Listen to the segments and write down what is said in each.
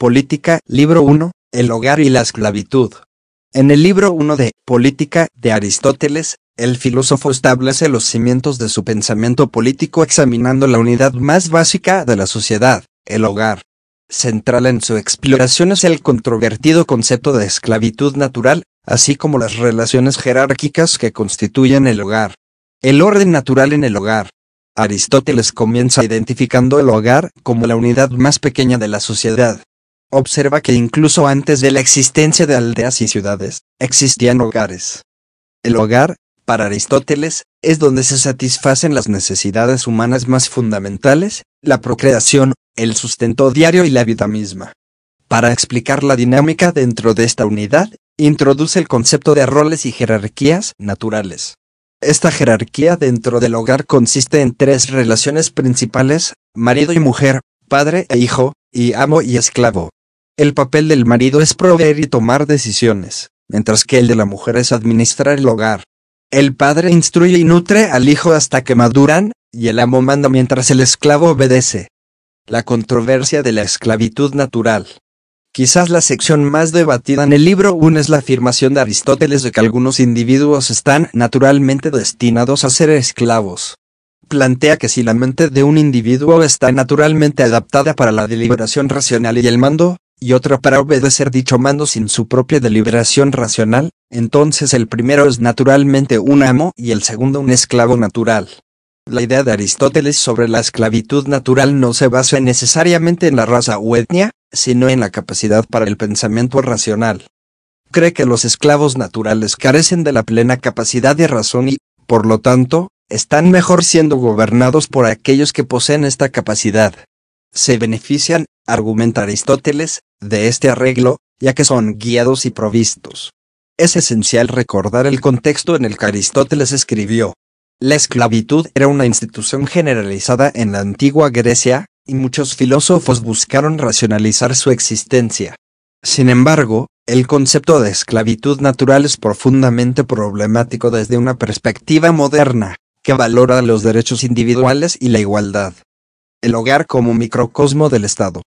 Política, libro 1, El hogar y la esclavitud. En el libro 1 de Política de Aristóteles, el filósofo establece los cimientos de su pensamiento político examinando la unidad más básica de la sociedad, el hogar. Central en su exploración es el controvertido concepto de esclavitud natural, así como las relaciones jerárquicas que constituyen el hogar. El orden natural en el hogar. Aristóteles comienza identificando el hogar como la unidad más pequeña de la sociedad, observa que incluso antes de la existencia de aldeas y ciudades, existían hogares. El hogar, para Aristóteles, es donde se satisfacen las necesidades humanas más fundamentales, la procreación, el sustento diario y la vida misma. Para explicar la dinámica dentro de esta unidad, introduce el concepto de roles y jerarquías naturales. Esta jerarquía dentro del hogar consiste en tres relaciones principales, marido y mujer, padre e hijo, y amo y esclavo. El papel del marido es proveer y tomar decisiones, mientras que el de la mujer es administrar el hogar. El padre instruye y nutre al hijo hasta que maduran, y el amo manda mientras el esclavo obedece. La controversia de la esclavitud natural. Quizás la sección más debatida en el libro 1 es la afirmación de Aristóteles de que algunos individuos están naturalmente destinados a ser esclavos. Plantea que si la mente de un individuo está naturalmente adaptada para la deliberación racional y el mando, y otra para obedecer dicho mando sin su propia deliberación racional, entonces el primero es naturalmente un amo y el segundo un esclavo natural. La idea de Aristóteles sobre la esclavitud natural no se basa necesariamente en la raza o etnia, sino en la capacidad para el pensamiento racional. Cree que los esclavos naturales carecen de la plena capacidad de razón y, por lo tanto, están mejor siendo gobernados por aquellos que poseen esta capacidad. Se benefician, argumenta Aristóteles, de este arreglo, ya que son guiados y provistos. Es esencial recordar el contexto en el que Aristóteles escribió. La esclavitud era una institución generalizada en la antigua Grecia, y muchos filósofos buscaron racionalizar su existencia. Sin embargo, el concepto de esclavitud natural es profundamente problemático desde una perspectiva moderna, que valora los derechos individuales y la igualdad. El hogar como microcosmo del Estado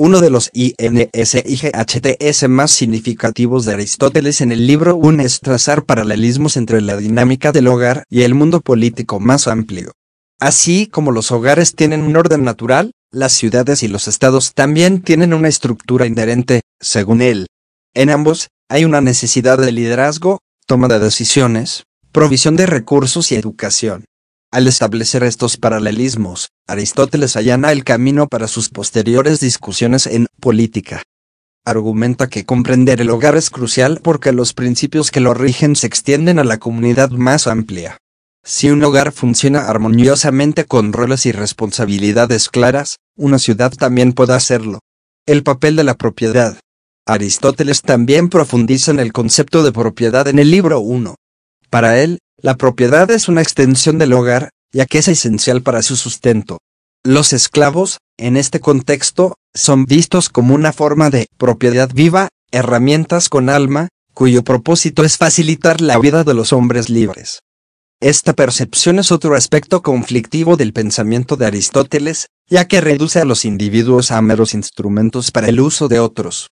uno de los INSIGHTS e más significativos de Aristóteles en el libro Un es trazar paralelismos entre la dinámica del hogar y el mundo político más amplio. Así como los hogares tienen un orden natural, las ciudades y los estados también tienen una estructura inherente, según él. En ambos, hay una necesidad de liderazgo, toma de decisiones, provisión de recursos y educación. Al establecer estos paralelismos, Aristóteles allana el camino para sus posteriores discusiones en política. Argumenta que comprender el hogar es crucial porque los principios que lo rigen se extienden a la comunidad más amplia. Si un hogar funciona armoniosamente con roles y responsabilidades claras, una ciudad también puede hacerlo. El papel de la propiedad. Aristóteles también profundiza en el concepto de propiedad en el libro 1. Para él, la propiedad es una extensión del hogar, ya que es esencial para su sustento. Los esclavos, en este contexto, son vistos como una forma de propiedad viva, herramientas con alma, cuyo propósito es facilitar la vida de los hombres libres. Esta percepción es otro aspecto conflictivo del pensamiento de Aristóteles, ya que reduce a los individuos a meros instrumentos para el uso de otros.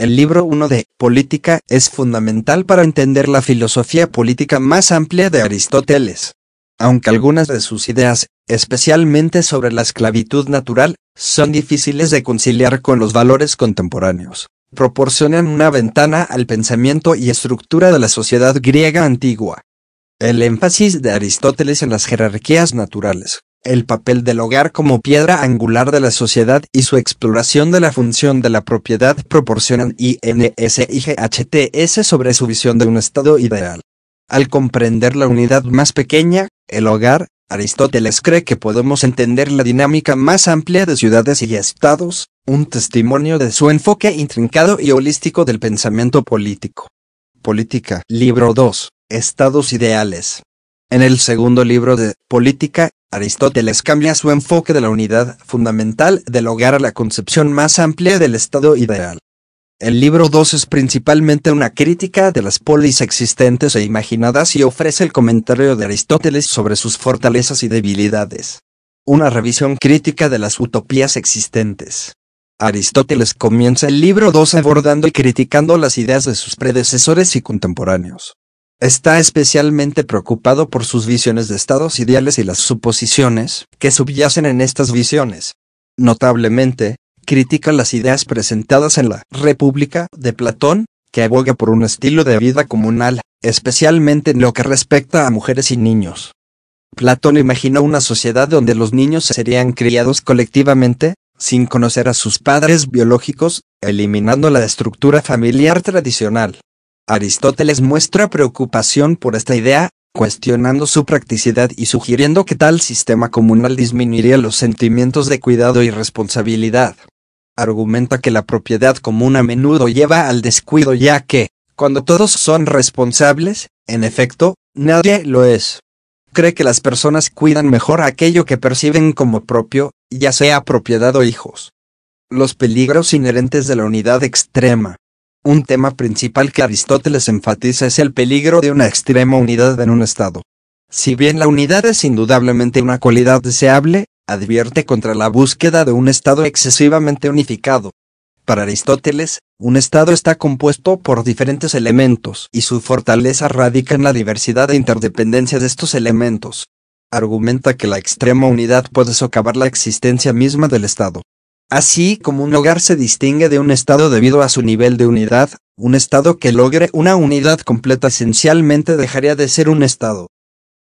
El libro 1 de Política es fundamental para entender la filosofía política más amplia de Aristóteles. Aunque algunas de sus ideas, especialmente sobre la esclavitud natural, son difíciles de conciliar con los valores contemporáneos, proporcionan una ventana al pensamiento y estructura de la sociedad griega antigua. El énfasis de Aristóteles en las jerarquías naturales, el papel del hogar como piedra angular de la sociedad y su exploración de la función de la propiedad proporcionan INSIGHTS sobre su visión de un estado ideal. Al comprender la unidad más pequeña, el hogar, Aristóteles cree que podemos entender la dinámica más amplia de ciudades y estados, un testimonio de su enfoque intrincado y holístico del pensamiento político. Política, libro 2, Estados Ideales. En el segundo libro de Política, Aristóteles cambia su enfoque de la unidad fundamental del hogar a la concepción más amplia del Estado ideal. El libro 2 es principalmente una crítica de las polis existentes e imaginadas y ofrece el comentario de Aristóteles sobre sus fortalezas y debilidades. Una revisión crítica de las utopías existentes. Aristóteles comienza el libro 2 abordando y criticando las ideas de sus predecesores y contemporáneos. Está especialmente preocupado por sus visiones de estados ideales y las suposiciones que subyacen en estas visiones. Notablemente, critica las ideas presentadas en la República de Platón, que aboga por un estilo de vida comunal, especialmente en lo que respecta a mujeres y niños. Platón imaginó una sociedad donde los niños serían criados colectivamente, sin conocer a sus padres biológicos, eliminando la estructura familiar tradicional. Aristóteles muestra preocupación por esta idea, cuestionando su practicidad y sugiriendo que tal sistema comunal disminuiría los sentimientos de cuidado y responsabilidad. Argumenta que la propiedad común a menudo lleva al descuido ya que, cuando todos son responsables, en efecto, nadie lo es. Cree que las personas cuidan mejor aquello que perciben como propio, ya sea propiedad o hijos. Los peligros inherentes de la unidad extrema. Un tema principal que Aristóteles enfatiza es el peligro de una extrema unidad en un Estado. Si bien la unidad es indudablemente una cualidad deseable, advierte contra la búsqueda de un Estado excesivamente unificado. Para Aristóteles, un Estado está compuesto por diferentes elementos y su fortaleza radica en la diversidad e interdependencia de estos elementos. Argumenta que la extrema unidad puede socavar la existencia misma del Estado. Así como un hogar se distingue de un estado debido a su nivel de unidad, un estado que logre una unidad completa esencialmente dejaría de ser un estado.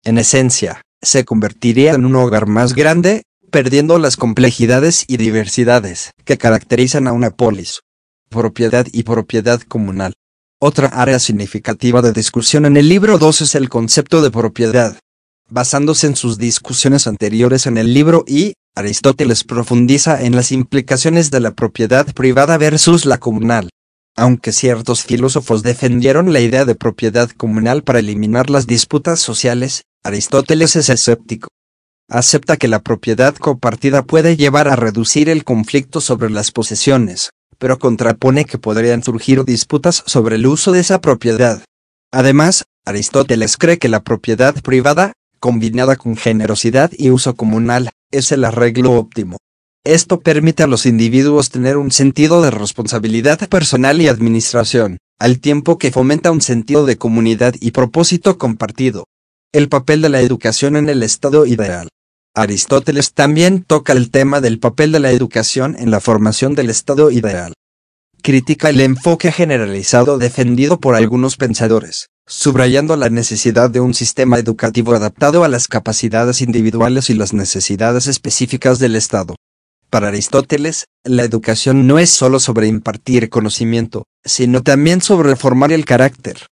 En esencia, se convertiría en un hogar más grande, perdiendo las complejidades y diversidades que caracterizan a una polis. Propiedad y propiedad comunal. Otra área significativa de discusión en el libro 2 es el concepto de propiedad. Basándose en sus discusiones anteriores en el libro y, Aristóteles profundiza en las implicaciones de la propiedad privada versus la comunal. Aunque ciertos filósofos defendieron la idea de propiedad comunal para eliminar las disputas sociales, Aristóteles es escéptico. Acepta que la propiedad compartida puede llevar a reducir el conflicto sobre las posesiones, pero contrapone que podrían surgir disputas sobre el uso de esa propiedad. Además, Aristóteles cree que la propiedad privada, combinada con generosidad y uso comunal, es el arreglo óptimo. Esto permite a los individuos tener un sentido de responsabilidad personal y administración, al tiempo que fomenta un sentido de comunidad y propósito compartido. El papel de la educación en el estado ideal. Aristóteles también toca el tema del papel de la educación en la formación del estado ideal critica el enfoque generalizado defendido por algunos pensadores, subrayando la necesidad de un sistema educativo adaptado a las capacidades individuales y las necesidades específicas del Estado. Para Aristóteles, la educación no es solo sobre impartir conocimiento, sino también sobre formar el carácter.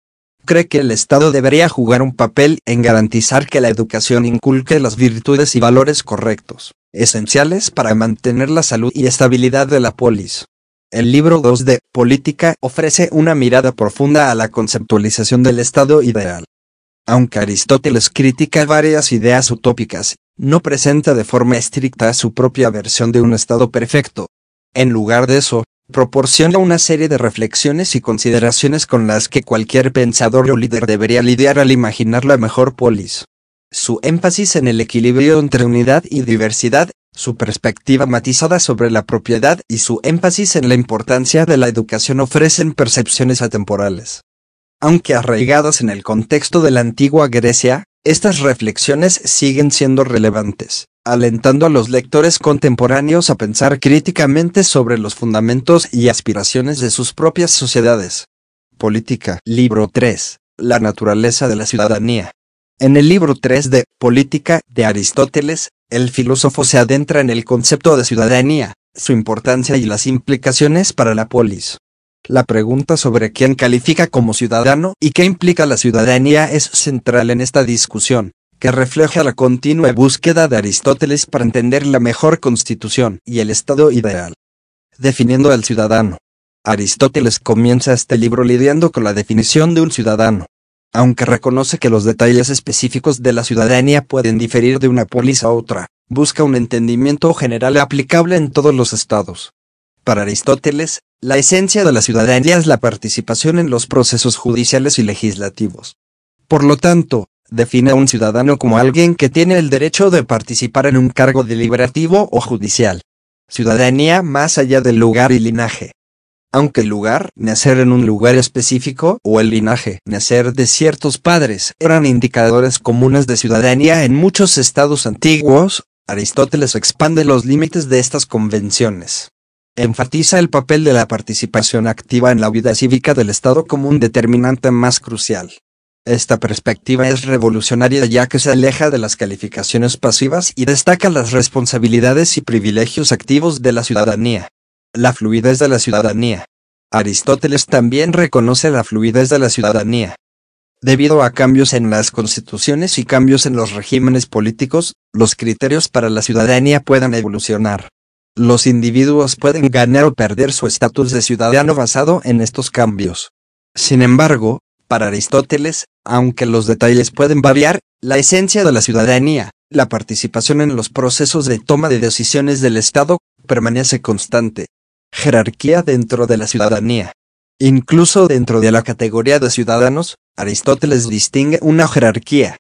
Cree que el Estado debería jugar un papel en garantizar que la educación inculque las virtudes y valores correctos, esenciales para mantener la salud y estabilidad de la polis. El libro 2 de Política ofrece una mirada profunda a la conceptualización del Estado ideal. Aunque Aristóteles critica varias ideas utópicas, no presenta de forma estricta su propia versión de un Estado perfecto. En lugar de eso, proporciona una serie de reflexiones y consideraciones con las que cualquier pensador o líder debería lidiar al imaginar la mejor polis. Su énfasis en el equilibrio entre unidad y diversidad su perspectiva matizada sobre la propiedad y su énfasis en la importancia de la educación ofrecen percepciones atemporales. Aunque arraigadas en el contexto de la antigua Grecia, estas reflexiones siguen siendo relevantes, alentando a los lectores contemporáneos a pensar críticamente sobre los fundamentos y aspiraciones de sus propias sociedades. Política, libro 3. La naturaleza de la ciudadanía. En el libro 3 de Política de Aristóteles, el filósofo se adentra en el concepto de ciudadanía, su importancia y las implicaciones para la polis. La pregunta sobre quién califica como ciudadano y qué implica la ciudadanía es central en esta discusión, que refleja la continua búsqueda de Aristóteles para entender la mejor constitución y el Estado ideal. Definiendo al ciudadano. Aristóteles comienza este libro lidiando con la definición de un ciudadano, aunque reconoce que los detalles específicos de la ciudadanía pueden diferir de una póliza a otra, busca un entendimiento general aplicable en todos los estados. Para Aristóteles, la esencia de la ciudadanía es la participación en los procesos judiciales y legislativos. Por lo tanto, define a un ciudadano como alguien que tiene el derecho de participar en un cargo deliberativo o judicial. Ciudadanía más allá del lugar y linaje aunque el lugar, nacer en un lugar específico, o el linaje, nacer de ciertos padres, eran indicadores comunes de ciudadanía en muchos estados antiguos, Aristóteles expande los límites de estas convenciones. Enfatiza el papel de la participación activa en la vida cívica del Estado como un determinante más crucial. Esta perspectiva es revolucionaria ya que se aleja de las calificaciones pasivas y destaca las responsabilidades y privilegios activos de la ciudadanía. La fluidez de la ciudadanía. Aristóteles también reconoce la fluidez de la ciudadanía. Debido a cambios en las constituciones y cambios en los regímenes políticos, los criterios para la ciudadanía pueden evolucionar. Los individuos pueden ganar o perder su estatus de ciudadano basado en estos cambios. Sin embargo, para Aristóteles, aunque los detalles pueden variar, la esencia de la ciudadanía, la participación en los procesos de toma de decisiones del Estado, permanece constante jerarquía dentro de la ciudadanía. Incluso dentro de la categoría de ciudadanos, Aristóteles distingue una jerarquía.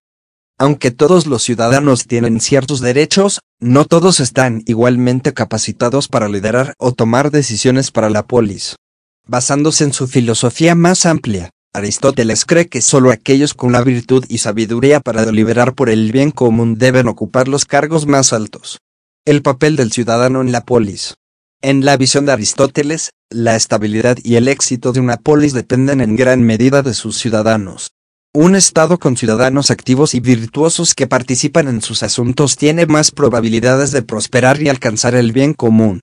Aunque todos los ciudadanos tienen ciertos derechos, no todos están igualmente capacitados para liderar o tomar decisiones para la polis. Basándose en su filosofía más amplia, Aristóteles cree que solo aquellos con la virtud y sabiduría para deliberar por el bien común deben ocupar los cargos más altos. El papel del ciudadano en la polis. En la visión de Aristóteles, la estabilidad y el éxito de una polis dependen en gran medida de sus ciudadanos. Un Estado con ciudadanos activos y virtuosos que participan en sus asuntos tiene más probabilidades de prosperar y alcanzar el bien común.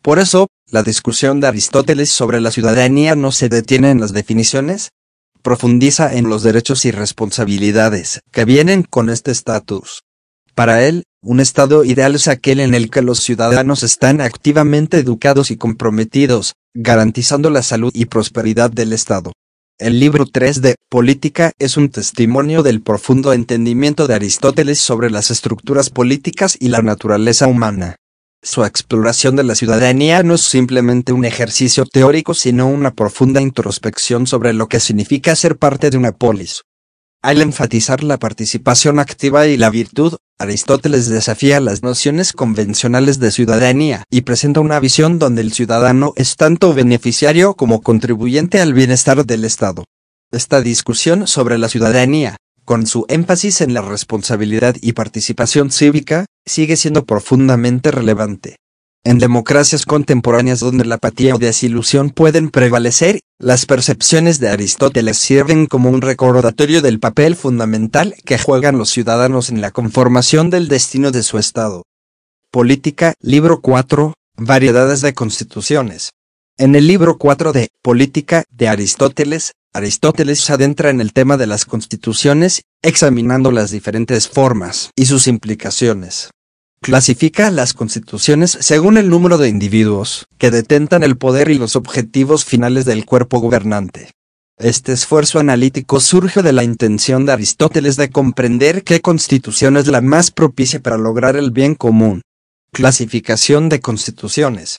Por eso, la discusión de Aristóteles sobre la ciudadanía no se detiene en las definiciones, profundiza en los derechos y responsabilidades que vienen con este estatus. Para él, un estado ideal es aquel en el que los ciudadanos están activamente educados y comprometidos, garantizando la salud y prosperidad del Estado. El libro 3 de Política es un testimonio del profundo entendimiento de Aristóteles sobre las estructuras políticas y la naturaleza humana. Su exploración de la ciudadanía no es simplemente un ejercicio teórico, sino una profunda introspección sobre lo que significa ser parte de una polis. Al enfatizar la participación activa y la virtud Aristóteles desafía las nociones convencionales de ciudadanía y presenta una visión donde el ciudadano es tanto beneficiario como contribuyente al bienestar del Estado. Esta discusión sobre la ciudadanía, con su énfasis en la responsabilidad y participación cívica, sigue siendo profundamente relevante. En democracias contemporáneas donde la apatía o desilusión pueden prevalecer, las percepciones de Aristóteles sirven como un recordatorio del papel fundamental que juegan los ciudadanos en la conformación del destino de su Estado. Política, libro 4, Variedades de constituciones. En el libro 4 de Política de Aristóteles, Aristóteles se adentra en el tema de las constituciones, examinando las diferentes formas y sus implicaciones. Clasifica las constituciones según el número de individuos que detentan el poder y los objetivos finales del cuerpo gobernante. Este esfuerzo analítico surge de la intención de Aristóteles de comprender qué constitución es la más propicia para lograr el bien común. Clasificación de constituciones.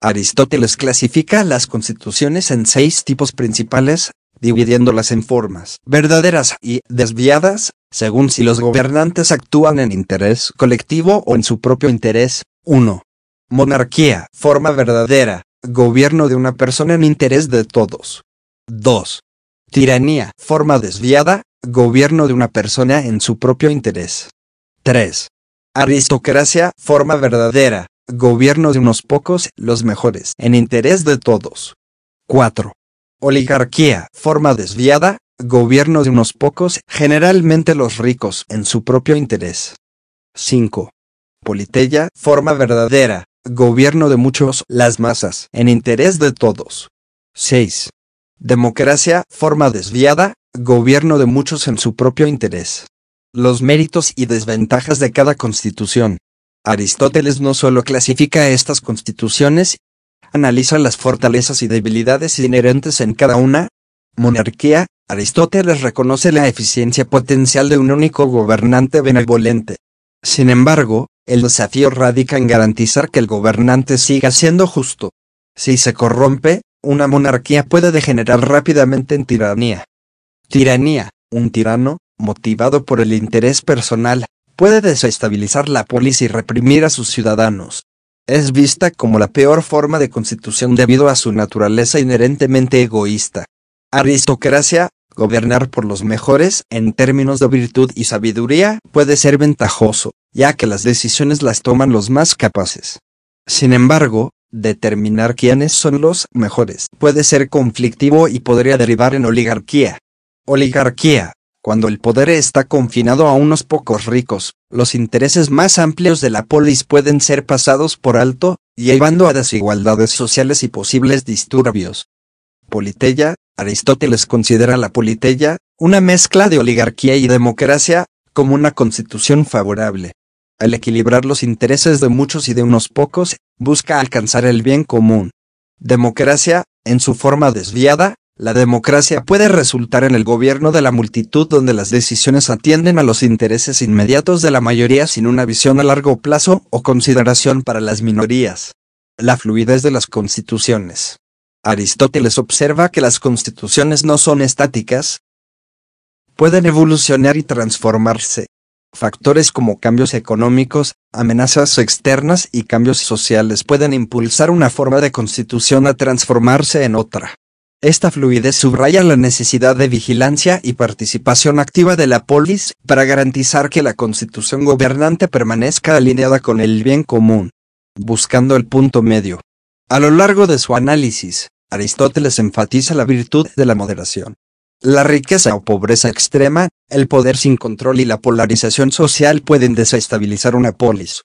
Aristóteles clasifica las constituciones en seis tipos principales, dividiéndolas en formas verdaderas y desviadas, según si los gobernantes actúan en interés colectivo o en su propio interés. 1. Monarquía, forma verdadera, gobierno de una persona en interés de todos. 2. Tiranía, forma desviada, gobierno de una persona en su propio interés. 3. Aristocracia, forma verdadera, gobierno de unos pocos, los mejores, en interés de todos. 4. Oligarquía, forma desviada, gobierno de unos pocos, generalmente los ricos, en su propio interés. 5. Politeya, forma verdadera, gobierno de muchos, las masas, en interés de todos. 6. Democracia, forma desviada, gobierno de muchos en su propio interés. Los méritos y desventajas de cada constitución. Aristóteles no solo clasifica estas constituciones, analiza las fortalezas y debilidades inherentes en cada una monarquía, Aristóteles reconoce la eficiencia potencial de un único gobernante benevolente. Sin embargo, el desafío radica en garantizar que el gobernante siga siendo justo. Si se corrompe, una monarquía puede degenerar rápidamente en tiranía. Tiranía, un tirano, motivado por el interés personal, puede desestabilizar la polis y reprimir a sus ciudadanos es vista como la peor forma de constitución debido a su naturaleza inherentemente egoísta. Aristocracia, gobernar por los mejores en términos de virtud y sabiduría puede ser ventajoso, ya que las decisiones las toman los más capaces. Sin embargo, determinar quiénes son los mejores puede ser conflictivo y podría derivar en oligarquía. Oligarquía, cuando el poder está confinado a unos pocos ricos, los intereses más amplios de la polis pueden ser pasados por alto, llevando a desigualdades sociales y posibles disturbios. Politeya, Aristóteles considera la politeya, una mezcla de oligarquía y democracia, como una constitución favorable. Al equilibrar los intereses de muchos y de unos pocos, busca alcanzar el bien común. Democracia, en su forma desviada, la democracia puede resultar en el gobierno de la multitud donde las decisiones atienden a los intereses inmediatos de la mayoría sin una visión a largo plazo o consideración para las minorías. La fluidez de las constituciones. Aristóteles observa que las constituciones no son estáticas, pueden evolucionar y transformarse. Factores como cambios económicos, amenazas externas y cambios sociales pueden impulsar una forma de constitución a transformarse en otra. Esta fluidez subraya la necesidad de vigilancia y participación activa de la polis para garantizar que la constitución gobernante permanezca alineada con el bien común, buscando el punto medio. A lo largo de su análisis, Aristóteles enfatiza la virtud de la moderación. La riqueza o pobreza extrema, el poder sin control y la polarización social pueden desestabilizar una polis.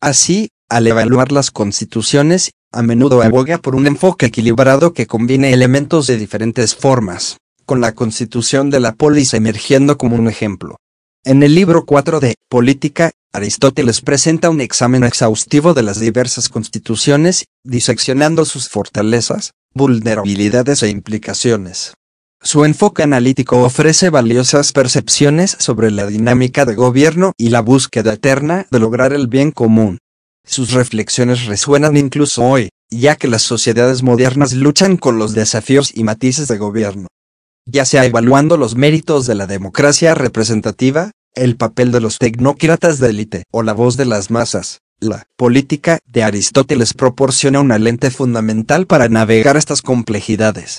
Así, al evaluar las constituciones, a menudo aboga por un enfoque equilibrado que combine elementos de diferentes formas, con la constitución de la polis emergiendo como un ejemplo. En el libro 4 de Política, Aristóteles presenta un examen exhaustivo de las diversas constituciones, diseccionando sus fortalezas, vulnerabilidades e implicaciones. Su enfoque analítico ofrece valiosas percepciones sobre la dinámica de gobierno y la búsqueda eterna de lograr el bien común. Sus reflexiones resuenan incluso hoy, ya que las sociedades modernas luchan con los desafíos y matices de gobierno. Ya sea evaluando los méritos de la democracia representativa, el papel de los tecnócratas de élite o la voz de las masas, la política de Aristóteles proporciona una lente fundamental para navegar estas complejidades.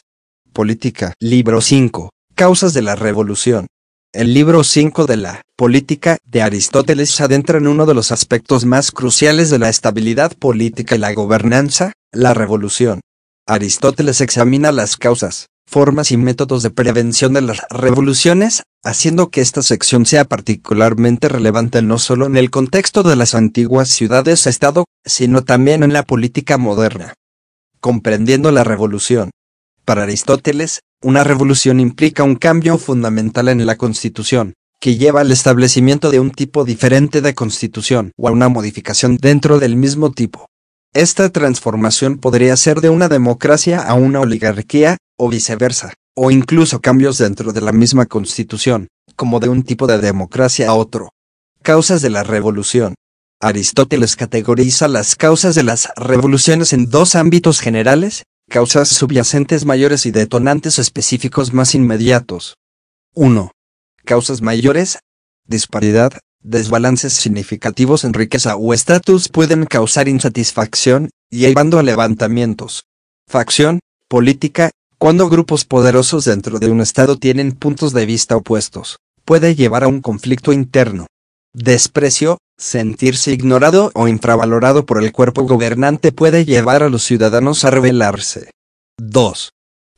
Política, libro 5, Causas de la Revolución, el libro 5 de la política de Aristóteles se adentra en uno de los aspectos más cruciales de la estabilidad política y la gobernanza, la revolución. Aristóteles examina las causas, formas y métodos de prevención de las revoluciones, haciendo que esta sección sea particularmente relevante no solo en el contexto de las antiguas ciudades-estado, sino también en la política moderna. Comprendiendo la revolución. Para Aristóteles, una revolución implica un cambio fundamental en la Constitución, que lleva al establecimiento de un tipo diferente de Constitución o a una modificación dentro del mismo tipo. Esta transformación podría ser de una democracia a una oligarquía, o viceversa, o incluso cambios dentro de la misma Constitución, como de un tipo de democracia a otro. Causas de la revolución. Aristóteles categoriza las causas de las revoluciones en dos ámbitos generales, causas subyacentes mayores y detonantes específicos más inmediatos. 1. Causas mayores. Disparidad, desbalances significativos en riqueza o estatus pueden causar insatisfacción, llevando a levantamientos. Facción, política, cuando grupos poderosos dentro de un Estado tienen puntos de vista opuestos, puede llevar a un conflicto interno. Desprecio, sentirse ignorado o infravalorado por el cuerpo gobernante puede llevar a los ciudadanos a rebelarse. 2.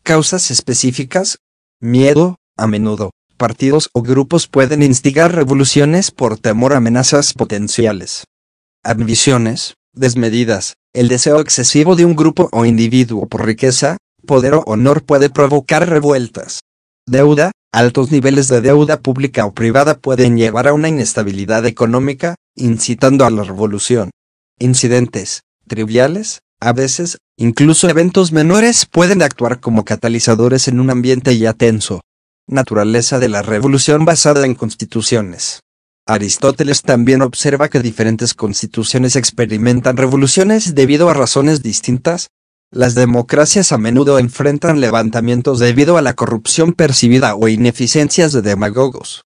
Causas específicas. Miedo, a menudo, partidos o grupos pueden instigar revoluciones por temor a amenazas potenciales. Ambiciones, desmedidas, el deseo excesivo de un grupo o individuo por riqueza, poder o honor puede provocar revueltas. Deuda, altos niveles de deuda pública o privada pueden llevar a una inestabilidad económica, incitando a la revolución. Incidentes, triviales, a veces, incluso eventos menores pueden actuar como catalizadores en un ambiente ya tenso. Naturaleza de la revolución basada en constituciones. Aristóteles también observa que diferentes constituciones experimentan revoluciones debido a razones distintas, las democracias a menudo enfrentan levantamientos debido a la corrupción percibida o ineficiencias de demagogos.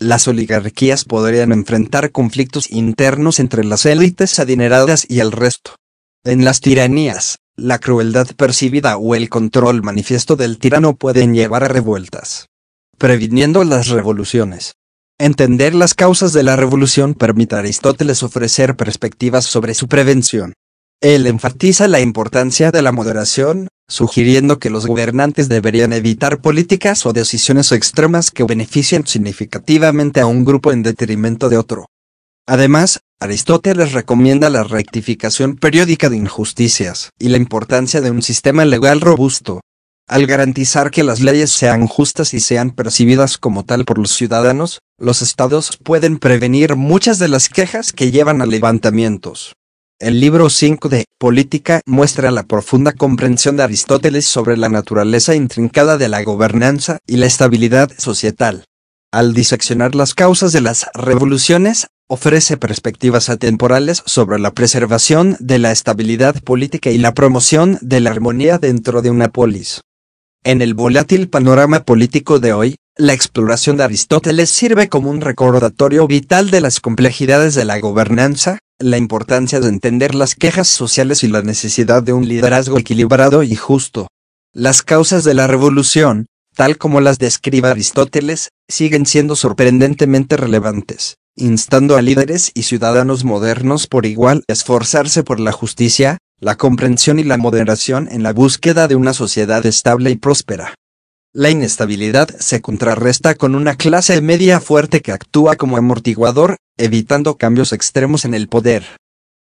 Las oligarquías podrían enfrentar conflictos internos entre las élites adineradas y el resto. En las tiranías, la crueldad percibida o el control manifiesto del tirano pueden llevar a revueltas, previniendo las revoluciones. Entender las causas de la revolución permite a Aristóteles ofrecer perspectivas sobre su prevención. Él enfatiza la importancia de la moderación, sugiriendo que los gobernantes deberían evitar políticas o decisiones extremas que beneficien significativamente a un grupo en detrimento de otro. Además, Aristóteles recomienda la rectificación periódica de injusticias y la importancia de un sistema legal robusto. Al garantizar que las leyes sean justas y sean percibidas como tal por los ciudadanos, los estados pueden prevenir muchas de las quejas que llevan a levantamientos. El libro 5 de Política muestra la profunda comprensión de Aristóteles sobre la naturaleza intrincada de la gobernanza y la estabilidad societal. Al diseccionar las causas de las revoluciones, ofrece perspectivas atemporales sobre la preservación de la estabilidad política y la promoción de la armonía dentro de una polis. En el volátil panorama político de hoy, la exploración de Aristóteles sirve como un recordatorio vital de las complejidades de la gobernanza, la importancia de entender las quejas sociales y la necesidad de un liderazgo equilibrado y justo. Las causas de la revolución, tal como las describe Aristóteles, siguen siendo sorprendentemente relevantes, instando a líderes y ciudadanos modernos por igual a esforzarse por la justicia, la comprensión y la moderación en la búsqueda de una sociedad estable y próspera. La inestabilidad se contrarresta con una clase media fuerte que actúa como amortiguador, evitando cambios extremos en el poder.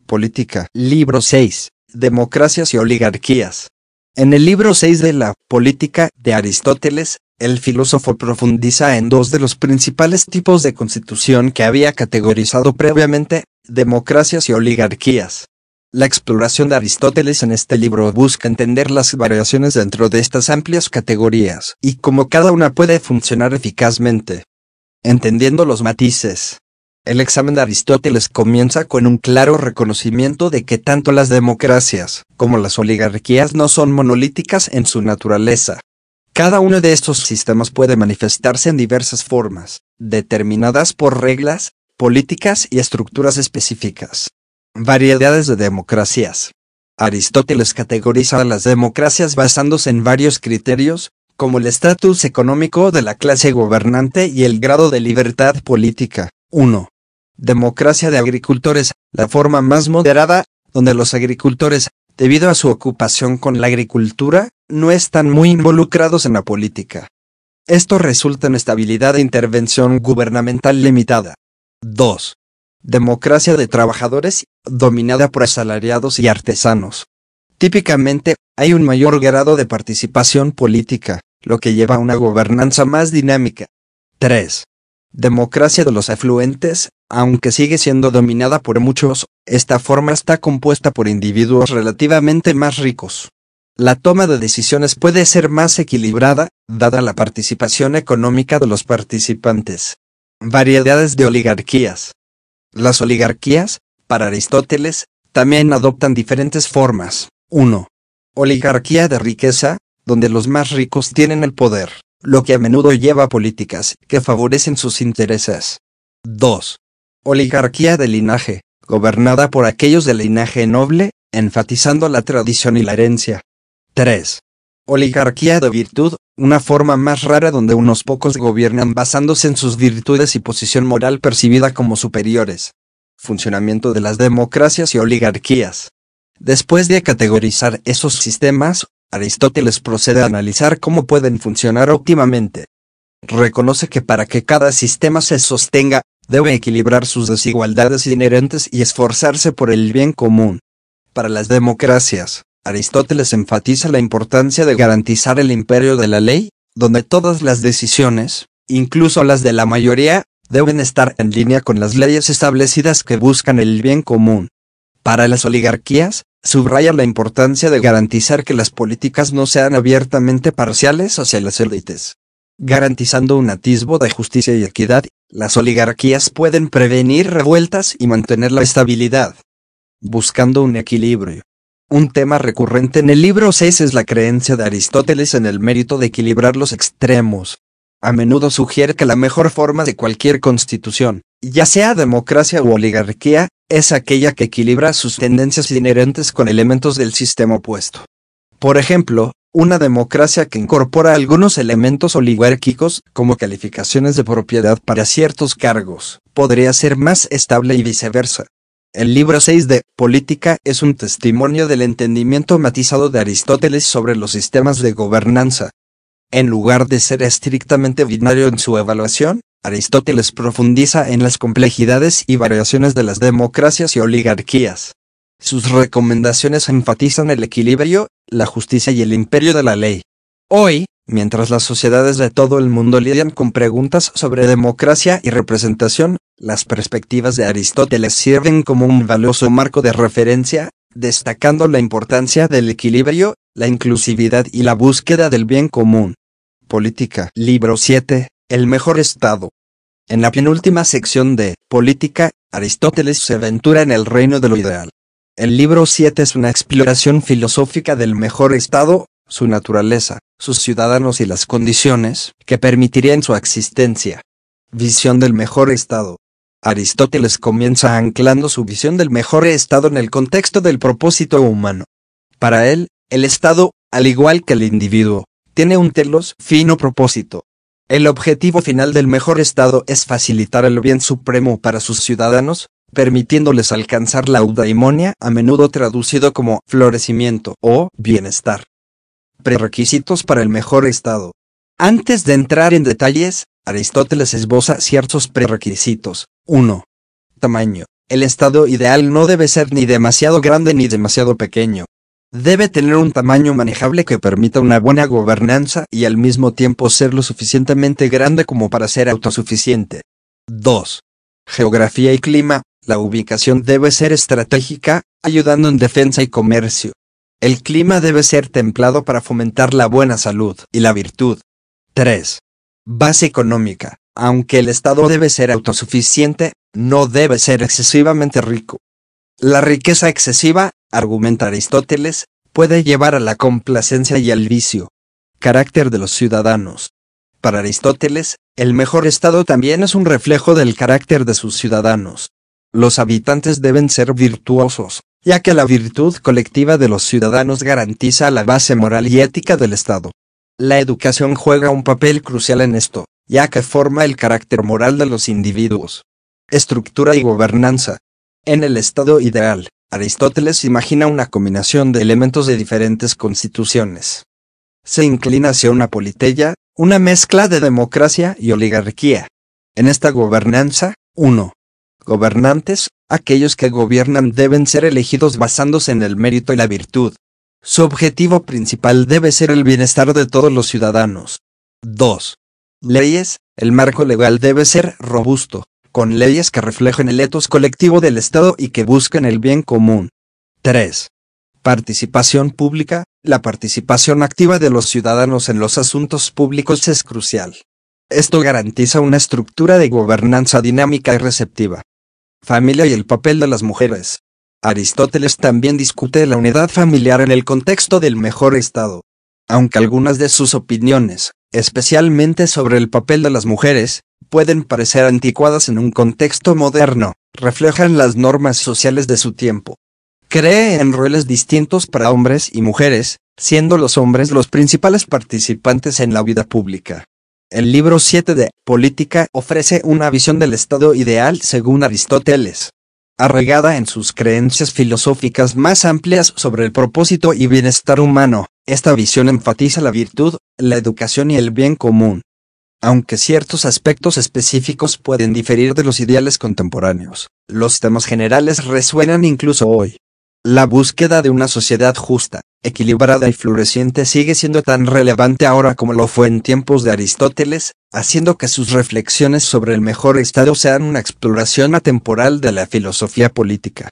Política. Libro 6. Democracias y oligarquías. En el libro 6 de la Política de Aristóteles, el filósofo profundiza en dos de los principales tipos de constitución que había categorizado previamente, democracias y oligarquías. La exploración de Aristóteles en este libro busca entender las variaciones dentro de estas amplias categorías y cómo cada una puede funcionar eficazmente. Entendiendo los matices. El examen de Aristóteles comienza con un claro reconocimiento de que tanto las democracias como las oligarquías no son monolíticas en su naturaleza. Cada uno de estos sistemas puede manifestarse en diversas formas, determinadas por reglas, políticas y estructuras específicas. Variedades de democracias. Aristóteles categoriza a las democracias basándose en varios criterios, como el estatus económico de la clase gobernante y el grado de libertad política. 1. Democracia de agricultores, la forma más moderada, donde los agricultores, debido a su ocupación con la agricultura, no están muy involucrados en la política. Esto resulta en estabilidad e intervención gubernamental limitada. 2 democracia de trabajadores dominada por asalariados y artesanos. Típicamente, hay un mayor grado de participación política, lo que lleva a una gobernanza más dinámica. 3. Democracia de los afluentes, aunque sigue siendo dominada por muchos, esta forma está compuesta por individuos relativamente más ricos. La toma de decisiones puede ser más equilibrada, dada la participación económica de los participantes. Variedades de oligarquías. Las oligarquías, para Aristóteles, también adoptan diferentes formas. 1. Oligarquía de riqueza, donde los más ricos tienen el poder, lo que a menudo lleva a políticas que favorecen sus intereses. 2. Oligarquía de linaje, gobernada por aquellos de linaje noble, enfatizando la tradición y la herencia. 3. Oligarquía de virtud, una forma más rara donde unos pocos gobiernan basándose en sus virtudes y posición moral percibida como superiores. Funcionamiento de las democracias y oligarquías. Después de categorizar esos sistemas, Aristóteles procede a analizar cómo pueden funcionar óptimamente. Reconoce que para que cada sistema se sostenga, debe equilibrar sus desigualdades inherentes y esforzarse por el bien común. Para las democracias, Aristóteles enfatiza la importancia de garantizar el imperio de la ley, donde todas las decisiones, incluso las de la mayoría, deben estar en línea con las leyes establecidas que buscan el bien común. Para las oligarquías, subraya la importancia de garantizar que las políticas no sean abiertamente parciales hacia las élites. Garantizando un atisbo de justicia y equidad, las oligarquías pueden prevenir revueltas y mantener la estabilidad. Buscando un equilibrio, un tema recurrente en el libro 6 es la creencia de Aristóteles en el mérito de equilibrar los extremos. A menudo sugiere que la mejor forma de cualquier constitución, ya sea democracia u oligarquía, es aquella que equilibra sus tendencias inherentes con elementos del sistema opuesto. Por ejemplo, una democracia que incorpora algunos elementos oligárquicos, como calificaciones de propiedad para ciertos cargos, podría ser más estable y viceversa. El libro 6 de Política es un testimonio del entendimiento matizado de Aristóteles sobre los sistemas de gobernanza. En lugar de ser estrictamente binario en su evaluación, Aristóteles profundiza en las complejidades y variaciones de las democracias y oligarquías. Sus recomendaciones enfatizan el equilibrio, la justicia y el imperio de la ley. Hoy, Mientras las sociedades de todo el mundo lidian con preguntas sobre democracia y representación, las perspectivas de Aristóteles sirven como un valioso marco de referencia, destacando la importancia del equilibrio, la inclusividad y la búsqueda del bien común. Política. Libro 7. El mejor Estado. En la penúltima sección de Política, Aristóteles se aventura en el reino de lo ideal. El libro 7 es una exploración filosófica del mejor Estado, su naturaleza, sus ciudadanos y las condiciones que permitirían su existencia. Visión del mejor Estado. Aristóteles comienza anclando su visión del mejor Estado en el contexto del propósito humano. Para él, el Estado, al igual que el individuo, tiene un telos fino propósito. El objetivo final del mejor Estado es facilitar el bien supremo para sus ciudadanos, permitiéndoles alcanzar la eudaimonia, a menudo traducido como florecimiento o bienestar. Prerequisitos para el mejor Estado. Antes de entrar en detalles, Aristóteles esboza ciertos prerequisitos. 1. Tamaño. El Estado ideal no debe ser ni demasiado grande ni demasiado pequeño. Debe tener un tamaño manejable que permita una buena gobernanza y al mismo tiempo ser lo suficientemente grande como para ser autosuficiente. 2. Geografía y clima. La ubicación debe ser estratégica, ayudando en defensa y comercio. El clima debe ser templado para fomentar la buena salud y la virtud. 3. Base económica. Aunque el Estado debe ser autosuficiente, no debe ser excesivamente rico. La riqueza excesiva, argumenta Aristóteles, puede llevar a la complacencia y al vicio. Carácter de los ciudadanos. Para Aristóteles, el mejor Estado también es un reflejo del carácter de sus ciudadanos. Los habitantes deben ser virtuosos, ya que la virtud colectiva de los ciudadanos garantiza la base moral y ética del Estado. La educación juega un papel crucial en esto, ya que forma el carácter moral de los individuos. Estructura y gobernanza. En el Estado ideal, Aristóteles imagina una combinación de elementos de diferentes constituciones. Se inclina hacia una politella, una mezcla de democracia y oligarquía. En esta gobernanza, uno Gobernantes, Aquellos que gobiernan deben ser elegidos basándose en el mérito y la virtud. Su objetivo principal debe ser el bienestar de todos los ciudadanos. 2. Leyes. El marco legal debe ser robusto, con leyes que reflejen el etos colectivo del Estado y que busquen el bien común. 3. Participación pública. La participación activa de los ciudadanos en los asuntos públicos es crucial. Esto garantiza una estructura de gobernanza dinámica y receptiva, familia y el papel de las mujeres. Aristóteles también discute la unidad familiar en el contexto del mejor Estado. Aunque algunas de sus opiniones, especialmente sobre el papel de las mujeres, pueden parecer anticuadas en un contexto moderno, reflejan las normas sociales de su tiempo. Cree en roles distintos para hombres y mujeres, siendo los hombres los principales participantes en la vida pública. El libro 7 de Política ofrece una visión del Estado ideal según Aristóteles, arraigada en sus creencias filosóficas más amplias sobre el propósito y bienestar humano. Esta visión enfatiza la virtud, la educación y el bien común, aunque ciertos aspectos específicos pueden diferir de los ideales contemporáneos. Los temas generales resuenan incluso hoy. La búsqueda de una sociedad justa, equilibrada y floreciente sigue siendo tan relevante ahora como lo fue en tiempos de Aristóteles, haciendo que sus reflexiones sobre el mejor Estado sean una exploración atemporal de la filosofía política.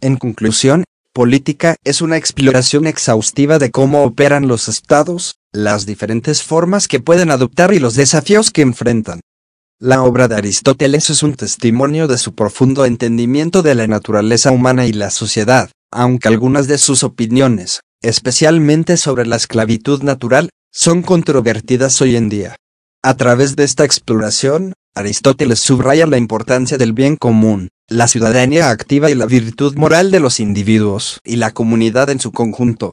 En conclusión, política es una exploración exhaustiva de cómo operan los estados, las diferentes formas que pueden adoptar y los desafíos que enfrentan. La obra de Aristóteles es un testimonio de su profundo entendimiento de la naturaleza humana y la sociedad, aunque algunas de sus opiniones, especialmente sobre la esclavitud natural, son controvertidas hoy en día. A través de esta exploración, Aristóteles subraya la importancia del bien común, la ciudadanía activa y la virtud moral de los individuos y la comunidad en su conjunto.